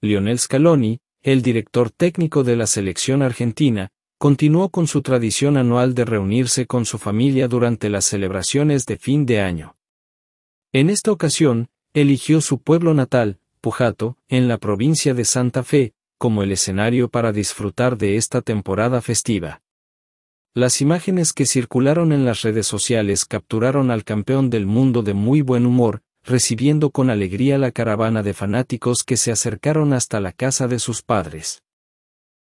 Lionel Scaloni, el director técnico de la selección argentina, continuó con su tradición anual de reunirse con su familia durante las celebraciones de fin de año. En esta ocasión, eligió su pueblo natal, Pujato, en la provincia de Santa Fe, como el escenario para disfrutar de esta temporada festiva. Las imágenes que circularon en las redes sociales capturaron al campeón del mundo de muy buen humor, recibiendo con alegría la caravana de fanáticos que se acercaron hasta la casa de sus padres.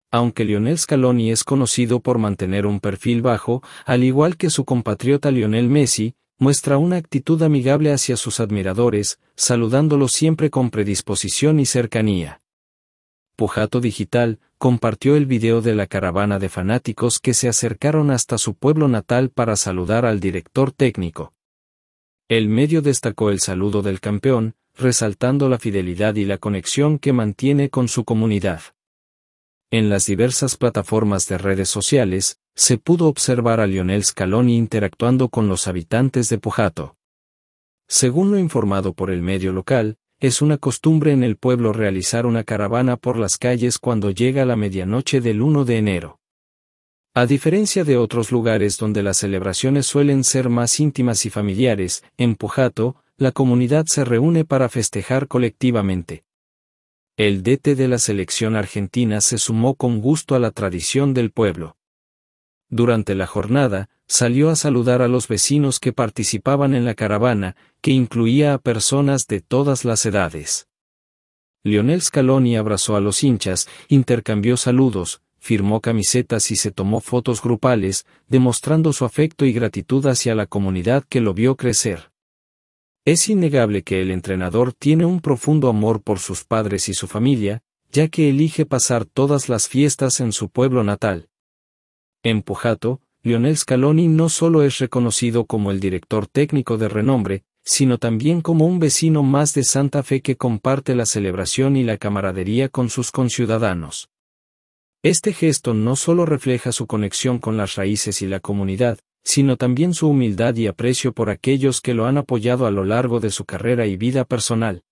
Aunque Lionel Scaloni es conocido por mantener un perfil bajo, al igual que su compatriota Lionel Messi, muestra una actitud amigable hacia sus admiradores, saludándolos siempre con predisposición y cercanía. Pujato Digital compartió el video de la caravana de fanáticos que se acercaron hasta su pueblo natal para saludar al director técnico. El medio destacó el saludo del campeón, resaltando la fidelidad y la conexión que mantiene con su comunidad. En las diversas plataformas de redes sociales, se pudo observar a Lionel Scaloni interactuando con los habitantes de Pujato. Según lo informado por el medio local, es una costumbre en el pueblo realizar una caravana por las calles cuando llega la medianoche del 1 de enero. A diferencia de otros lugares donde las celebraciones suelen ser más íntimas y familiares, en Pujato, la comunidad se reúne para festejar colectivamente. El DT de la selección argentina se sumó con gusto a la tradición del pueblo. Durante la jornada, salió a saludar a los vecinos que participaban en la caravana, que incluía a personas de todas las edades. Lionel Scaloni abrazó a los hinchas, intercambió saludos, firmó camisetas y se tomó fotos grupales, demostrando su afecto y gratitud hacia la comunidad que lo vio crecer. Es innegable que el entrenador tiene un profundo amor por sus padres y su familia, ya que elige pasar todas las fiestas en su pueblo natal. En Pujato, Lionel Scaloni no solo es reconocido como el director técnico de renombre, sino también como un vecino más de Santa Fe que comparte la celebración y la camaradería con sus conciudadanos. Este gesto no solo refleja su conexión con las raíces y la comunidad, sino también su humildad y aprecio por aquellos que lo han apoyado a lo largo de su carrera y vida personal.